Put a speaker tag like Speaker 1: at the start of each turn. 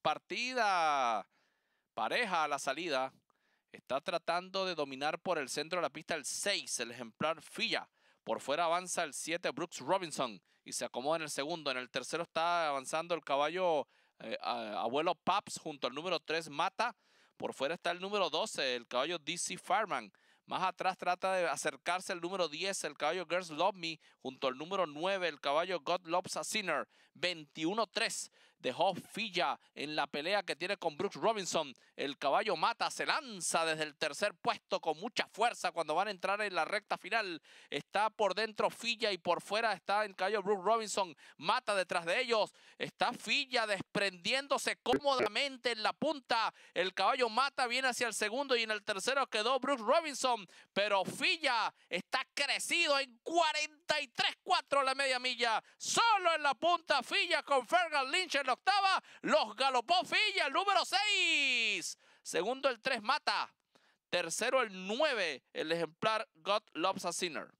Speaker 1: partida. Pareja a la salida. Está tratando de dominar por el centro de la pista el 6, el ejemplar Filla. Por fuera avanza el 7, Brooks Robinson. Y se acomoda en el segundo. En el tercero está avanzando el caballo eh, Abuelo Paps junto al número 3, Mata. Por fuera está el número 12, el caballo DC Farman. Más atrás trata de acercarse el número 10, el caballo Girls Love Me, junto al número 9, el caballo God Loves a Sinner. 21-3 dejó Filla en la pelea que tiene con Brooks Robinson. El caballo mata, se lanza desde el tercer puesto con mucha fuerza cuando van a entrar en la recta final. Está por dentro Filla y por fuera está el caballo Brooks Robinson. Mata detrás de ellos. Está Filla desprendiéndose cómodamente en la punta. El caballo mata, viene hacia el segundo y en el tercero quedó Brooks Robinson. Pero Filla está crecido en 43 4 la media milla. Solo en la punta Filla con Fergal Lynch en la octava. Los galopó Filla, el número seis. Segundo el tres Mata. Tercero el nueve, el ejemplar God Loves a Sinner.